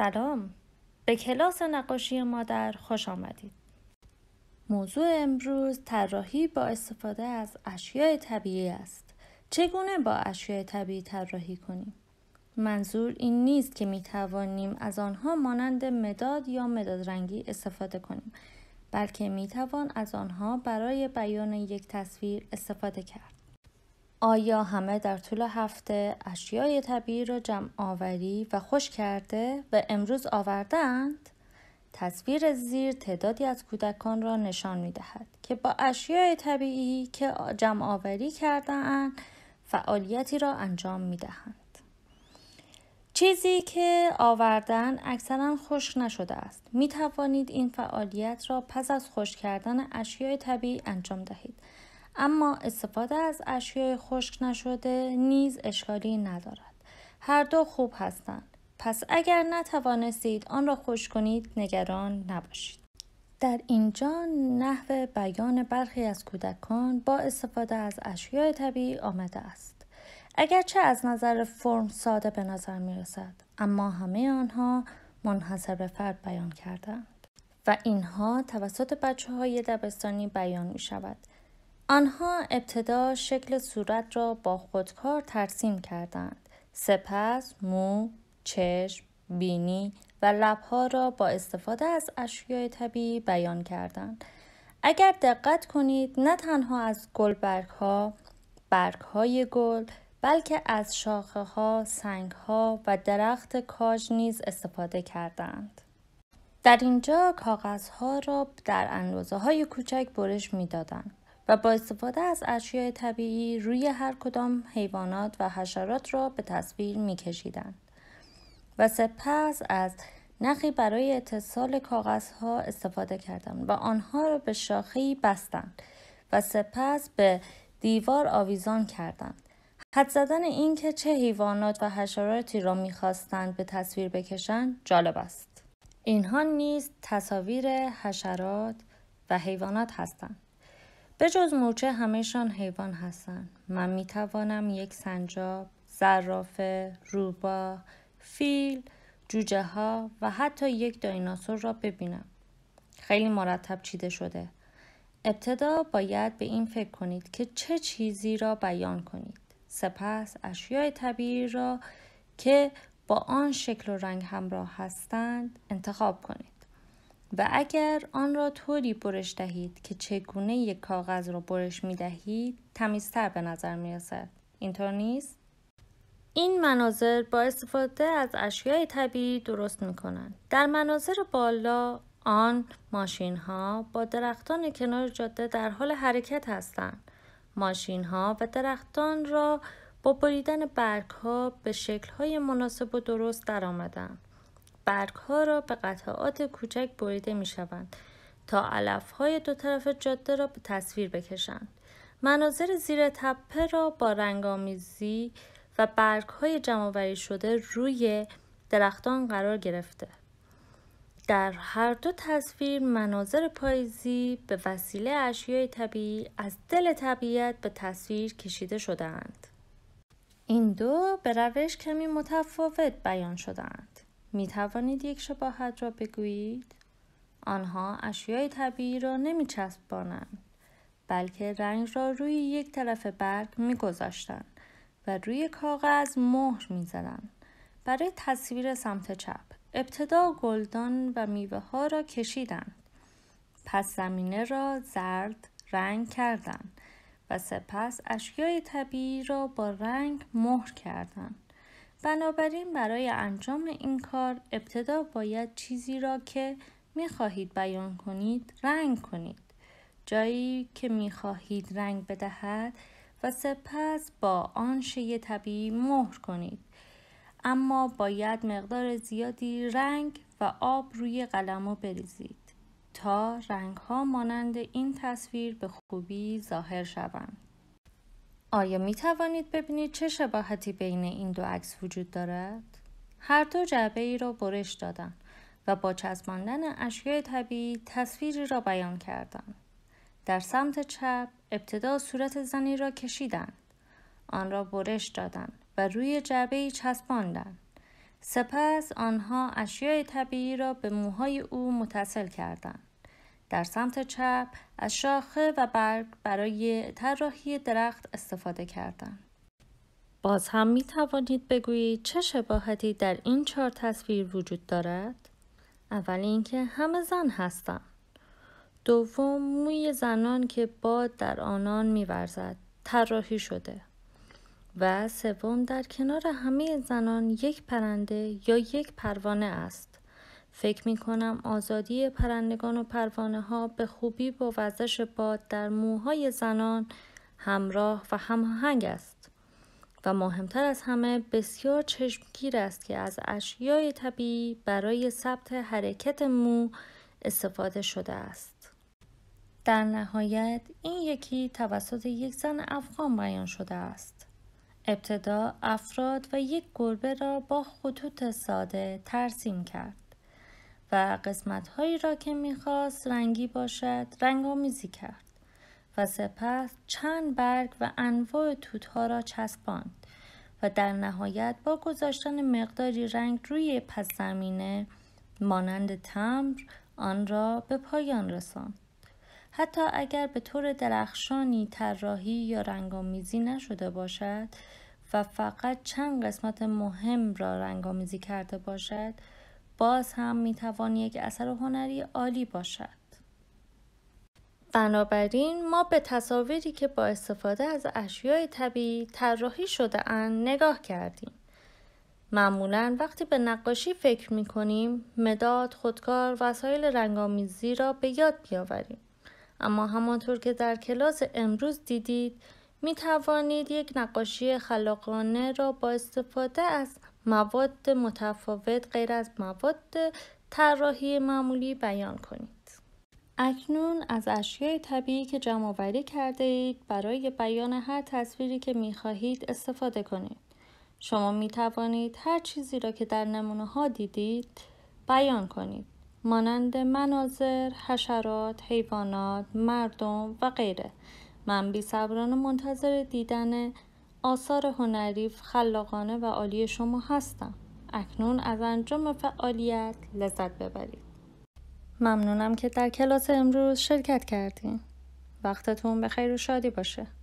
سلام به کلاس نقاشی مادر خوش آمدید موضوع امروز طراحی با استفاده از اشیاء طبیعی است چگونه با اشیاء طبیعی طراحی کنیم منظور این نیست که می توانیم از آنها مانند مداد یا مداد رنگی استفاده کنیم بلکه می توان از آنها برای بیان یک تصویر استفاده کرد آیا همه در طول هفته اشیای طبیعی را جمع آوری و خوش کرده و امروز آوردند؟ تصویر زیر تعدادی از کودکان را نشان می دهد که با اشیای طبیعی که جمع آوری کردن فعالیتی را انجام می دهند. چیزی که آوردن اکثرا خوش نشده است. می توانید این فعالیت را پس از خشک کردن اشیای طبیعی انجام دهید. اما استفاده از اشیای خشک نشده نیز اشکالی ندارد هر دو خوب هستند پس اگر نتوانستید آن را خوش کنید نگران نباشید در اینجا نحو بیان برخی از کودکان با استفاده از اشیای طبیعی آمده است اگرچه از نظر فرم ساده به نظر می رسد اما همه آنها منحصر به فرد بیان کردند و اینها توسط بچه های دبستانی بیان می شود آنها ابتدا شکل صورت را با خودکار ترسیم کردند. سپس مو، چشم، بینی و لبها را با استفاده از اشیای طبیعی بیان کردند. اگر دقت کنید نه تنها از گلبرگ‌ها، ها، های گل، بلکه از شاخه ها، سنگ ها و درخت کاج نیز استفاده کردند. در اینجا کاغذ ها را در اندازه های کوچک برش می دادند. و با استفاده از اشیاء طبیعی روی هر کدام حیوانات و حشرات را به تصویر می کشیدند. و سپس از نخی برای اتصال کاغذها استفاده کردند و آنها را به شاخهی بستند و سپس به دیوار آویزان کردند حد زدن اینکه چه حیوانات و حشراتی را میخواستند به تصویر بکشند جالب است اینها نیز تصاویر حشرات و حیوانات هستند به جز مورچه همهشان حیوان هستند. من می توانم یک سنجاب، زرافه، روبا، فیل، جوجه ها و حتی یک دایناسور را ببینم. خیلی مرتب چیده شده. ابتدا باید به این فکر کنید که چه چیزی را بیان کنید. سپس اشیای طبیعی را که با آن شکل و رنگ همراه هستند انتخاب کنید. و اگر آن را طوری برش دهید که چگونه یک کاغذ را برش می دهید تمیزتر به نظر می رسد. اینطور نیست؟ این مناظر با استفاده از اشیای طبیعی درست می کنند. در مناظر بالا آن ماشین ها با درختان کنار جاده در حال حرکت هستند. ماشین ها و درختان را با بریدن برگ ها به شکل های مناسب و درست درآمدند. برگ ها را به قطعات کوچک بریده می شوند تا علف های دو طرف جاده را به تصویر بکشند. مناظر زیر تپه را با رنگامیزی و برگ های جمع شده روی درختان قرار گرفته. در هر دو تصویر مناظر پاییزی به وسیله اشیای طبیعی از دل طبیعت به تصویر کشیده شدهاند. این دو به روش کمی متفاوت بیان شدهاند. می توانید یک شباهت را بگویید؟ آنها اشیای طبیعی را نمی چسبانند بلکه رنگ را روی یک طرف برگ می و روی کاغذ مهر می زدن. برای تصویر سمت چپ ابتدا گلدان و میوه ها را کشیدند پس زمینه را زرد رنگ کردند و سپس اشیای طبیعی را با رنگ مهر کردند بنابراین برای انجام این کار ابتدا باید چیزی را که میخواهید بیان کنید رنگ کنید جایی که میخواهید رنگ بدهد و سپس با آن شی طبیعی مهر کنید اما باید مقدار زیادی رنگ و آب روی قلمو بریزید تا رنگ ها مانند این تصویر به خوبی ظاهر شوند آیا می توانید ببینید چه شباهتی بین این دو عکس وجود دارد؟ هر دو جعبه ای را برش دادند و با چسباندن اشیای طبیعی تصویری را بیان کردند. در سمت چپ ابتدا صورت زنی را کشیدند. آن را برش دادند و روی جعبه ای چسباندند. سپس آنها اشیای طبیعی را به موهای او متصل کردند. در سمت چپ از شاخه و برگ برای طراحی درخت استفاده کردند. باز هم می توانید بگویید چه شباهتی در این چهار تصویر وجود دارد؟ اول اینکه همه زن هستند. دوم موی زنان که باد در آنان میورزد طراحی شده و سوم در کنار همه زنان یک پرنده یا یک پروانه است فکر می کنم آزادی پرندگان و پروانه ها به خوبی با وزش باد در موهای زنان همراه و هماهنگ است و مهمتر از همه بسیار چشمگیر است که از اشیای طبیعی برای ثبت حرکت مو استفاده شده است. در نهایت این یکی توسط یک زن افغان بیان شده است. ابتدا افراد و یک گربه را با خطوط ساده ترسیم کرد. و قسمت هایی را که میخواست رنگی باشد رنگ کرد و سپس چند برگ و انواع توت ها را چسباند و در نهایت با گذاشتن مقداری رنگ روی پس زمینه مانند تمر آن را به پایان رساند. حتی اگر به طور درخشانی طراحی یا رنگامیزی نشده باشد و فقط چند قسمت مهم را رنگامیزی کرده باشد باز هم میتوان یک اثر هنری عالی باشد بنابراین ما به تصاویری که با استفاده از اشیای طبیعی طراحی شده اند نگاه کردیم معمولا وقتی به نقاشی فکر می کنیم مداد، خودکار، وسایل رنگامیزی را به یاد بیاوریم. اما همانطور که در کلاس امروز دیدید می توانید یک نقاشی خلاقانه را با استفاده از مواد متفاوت غیر از مواد طراحی معمولی بیان کنید. اکنون از اشیای طبیعی که جمع آوری کرده اید برای بیان هر تصویری که می خواهید استفاده کنید. شما می توانید هر چیزی را که در نمونه ها دیدید بیان کنید. مانند مناظر، حشرات، حیوانات، مردم و غیره. من بی منتظر دیدن آثار هنری خلاقانه و عالی شما هستم. اکنون از انجام فعالیت لذت ببرید. ممنونم که در کلاس امروز شرکت کردین. وقتتون به خیر و شادی باشه.